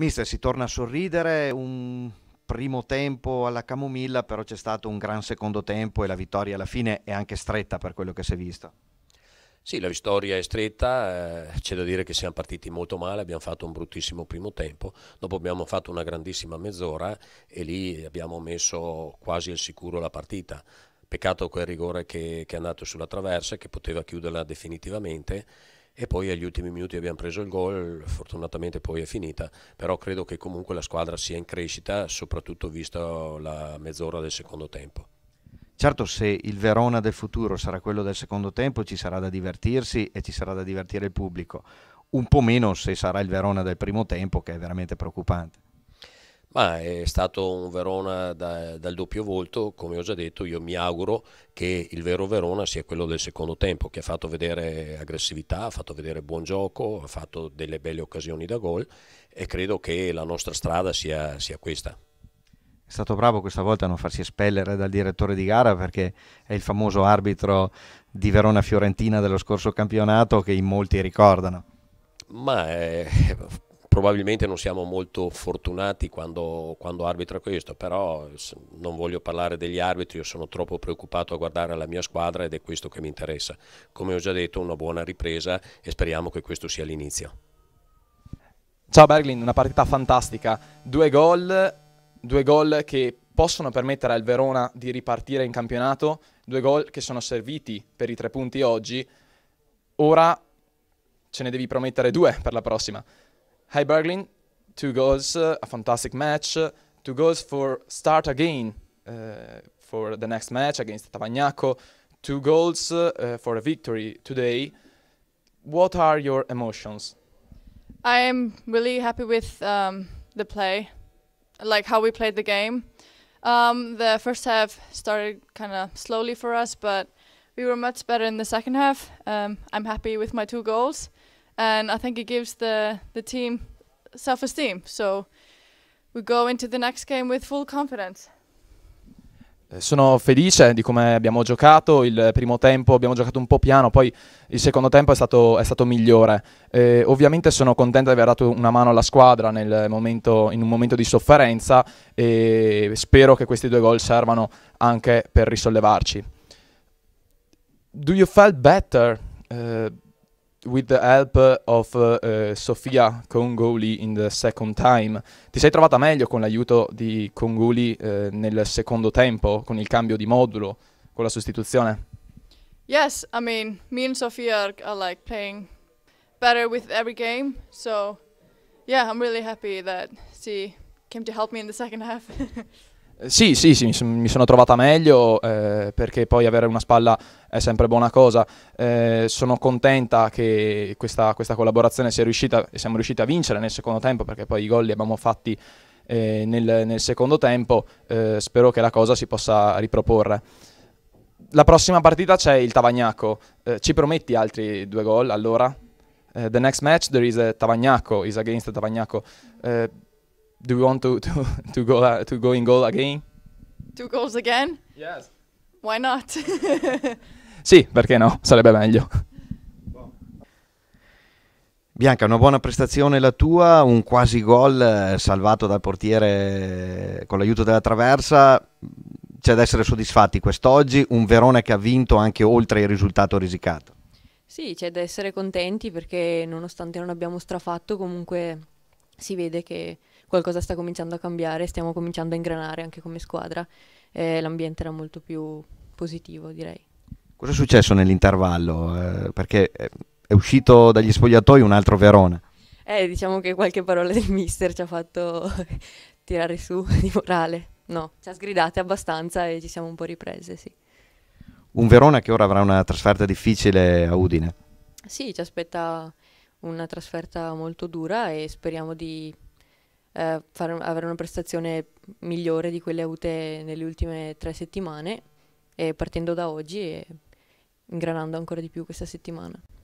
Mister, si torna a sorridere, un primo tempo alla Camomilla, però c'è stato un gran secondo tempo e la vittoria alla fine è anche stretta per quello che si è visto. Sì, la vittoria è stretta, eh, c'è da dire che siamo partiti molto male, abbiamo fatto un bruttissimo primo tempo, dopo abbiamo fatto una grandissima mezz'ora e lì abbiamo messo quasi al sicuro la partita. Peccato quel rigore che, che è andato sulla traversa e che poteva chiuderla definitivamente e poi agli ultimi minuti abbiamo preso il gol, fortunatamente poi è finita, però credo che comunque la squadra sia in crescita, soprattutto vista la mezz'ora del secondo tempo. Certo, se il Verona del futuro sarà quello del secondo tempo, ci sarà da divertirsi e ci sarà da divertire il pubblico, un po' meno se sarà il Verona del primo tempo, che è veramente preoccupante. Ma è stato un Verona da, dal doppio volto, come ho già detto, io mi auguro che il vero Verona sia quello del secondo tempo, che ha fatto vedere aggressività, ha fatto vedere buon gioco, ha fatto delle belle occasioni da gol e credo che la nostra strada sia, sia questa. È stato bravo questa volta a non farsi espellere dal direttore di gara perché è il famoso arbitro di Verona Fiorentina dello scorso campionato che in molti ricordano. Ma è probabilmente non siamo molto fortunati quando, quando, arbitra questo, però non voglio parlare degli arbitri, io sono troppo preoccupato a guardare la mia squadra ed è questo che mi interessa. Come ho già detto, una buona ripresa e speriamo che questo sia l'inizio. Ciao Berglin, una partita fantastica, due gol, due gol che possono permettere al Verona di ripartire in campionato, due gol che sono serviti per i tre punti oggi, ora ce ne devi promettere due per la prossima. Hi Berglin, two goals, uh, a fantastic match. Uh, two goals for start again uh, for the next match against Tavagnacco. Two goals uh, for a victory today. What are your emotions? I am really happy with um, the play, like how we played the game. Um, the first half started kind of slowly for us, but we were much better in the second half. Um, I'm happy with my two goals. and I think it gives the the team self esteem. So we go into the next game with full confidence. Eh, sono felice di come abbiamo giocato, il primo tempo abbiamo giocato un po' piano, poi il secondo tempo è stato, è stato migliore. Eh, ovviamente sono contento di aver dato una mano alla squadra momento, in un momento di sofferenza e spero che questi due gol servano anche per risollevarci. Do you feel better? Uh, with the help of uh, Sofia Congoli in the second time. Ti sei trovata meglio con l'aiuto di Congoli uh, eh, nel secondo tempo, con il cambio di modulo, con la sostituzione? Yes, I mean, me and Sofia are, like playing better with every game, so yeah, I'm really happy that she came to help me in the second half. Sì, sì, sì, mi sono trovata meglio eh, perché poi avere una spalla è sempre buona cosa. Eh, sono contenta che questa, questa collaborazione sia riuscita e siamo riusciti a vincere nel secondo tempo perché poi i gol li abbiamo fatti eh, nel, nel, secondo tempo. Eh, spero che la cosa si possa riproporre. La prossima partita c'è il Tavagnacco. Eh, ci prometti altri due gol allora? Uh, the next match there is a Tavagnacco, is against Tavagnacco. Uh, do we want to to to go uh, to go in goal again? Two goals again? Yes. Why not? sì, perché no? Sarebbe meglio. Bianca, una buona prestazione la tua, un quasi gol eh, salvato dal portiere con l'aiuto della traversa. C'è da essere soddisfatti quest'oggi, un Verona che ha vinto anche oltre il risultato risicato. Sì, c'è da essere contenti perché nonostante non abbiamo strafatto comunque si vede che qualcosa sta cominciando a cambiare, stiamo cominciando a ingranare anche come squadra e l'ambiente era molto più positivo direi. Cosa è successo nell'intervallo? Eh, perché eh, è uscito dagli spogliatoi un altro Verona. Eh, diciamo che qualche parola del mister ci ha fatto tirare su di morale. No, ci ha sgridate abbastanza e ci siamo un po' riprese, sì. Un Verona che ora avrà una trasferta difficile a Udine. Sì, ci aspetta una trasferta molto dura e speriamo di eh, far, avere una prestazione migliore di quelle avute nelle ultime tre settimane, partendo da oggi e ingranando ancora di più questa settimana.